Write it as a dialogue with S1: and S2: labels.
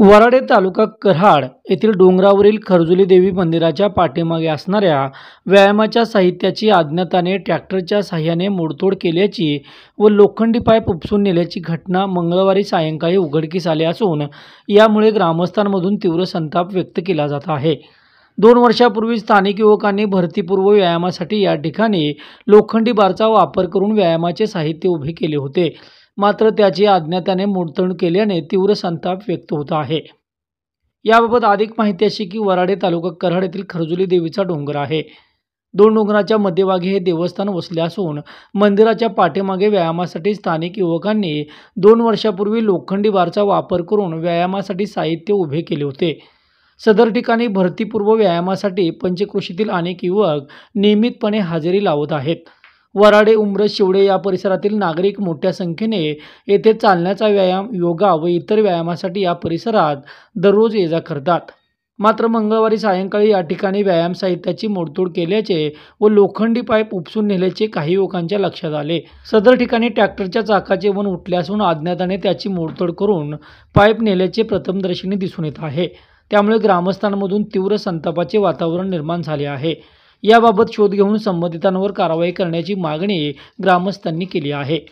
S1: वराडे तालुका कराड येथील डोंगरावरील खरजुली देवी मंदिराच्या पाठीमागे असणाऱ्या व्यायामाच्या साहित्याची अज्ञाताने ट्रॅक्टरच्या साह्याने मोडतोड केल्याची व लोखंडी पाईप उपसून नेल्याची घटना मंगळवारी सायंकाळी उघडकीस आली असून यामुळे ग्रामस्थांमधून तीव्र संताप व्यक्त केला जात आहे दोन वर्षापूर्वी स्थानिक युवकांनी भरतीपूर्व व्यायामासाठी या ठिकाणी लोखंडी बारचा वापर करून व्यायामाचे साहित्य उभे केले होते मात्र त्याची आज्ञा त्याने केल्याने तीव्र संताप व्यक्त होत आहे याबाबत अधिक माहिती अशी की वराडे तालुका कराड येथील खरजुली देवीचा डोंगर आहे दोन डोंगराच्या मध्यभागी हे देवस्थान वसले असून मंदिराच्या पाठीमागे व्यायामासाठी स्थानिक युवकांनी दोन वर्षापूर्वी लोखंडी बारचा वापर करून व्यायामासाठी साहित्य उभे केले होते सदर ठिकाणी भरतीपूर्व व्यायामासाठी पंचकृषीतील अनेक युवक नियमितपणे हजेरी लावत आहेत वराडे उमरस शिवडे या परिसरातील नागरिक मोठ्या संख्येने येथे चालण्याचा व्यायाम योगा व इतर व्यायामासाठी या परिसरात दररोज ये जा करतात मात्र मंगळवारी सायंकाळी या ठिकाणी व्यायाम साहित्याची मोडतोड केल्याचे व लोखंडी पाईप उपसून नेल्याचे काही युवकांच्या लक्षात आले सदर ठिकाणी ट्रॅक्टरच्या चाकाचे वन उठले असून अज्ञाताने त्याची मोडतोड करून पाईप नेल्याचे प्रथमदर्शनी दिसून येत आहे त्यामुळे ग्रामस्थांमधून तीव्र संतापाचे वातावरण निर्माण झाले आहे याबाबत शोध घेऊन संबंधितांवर कारवाई करण्याची मागणी ग्रामस्थांनी केली आहे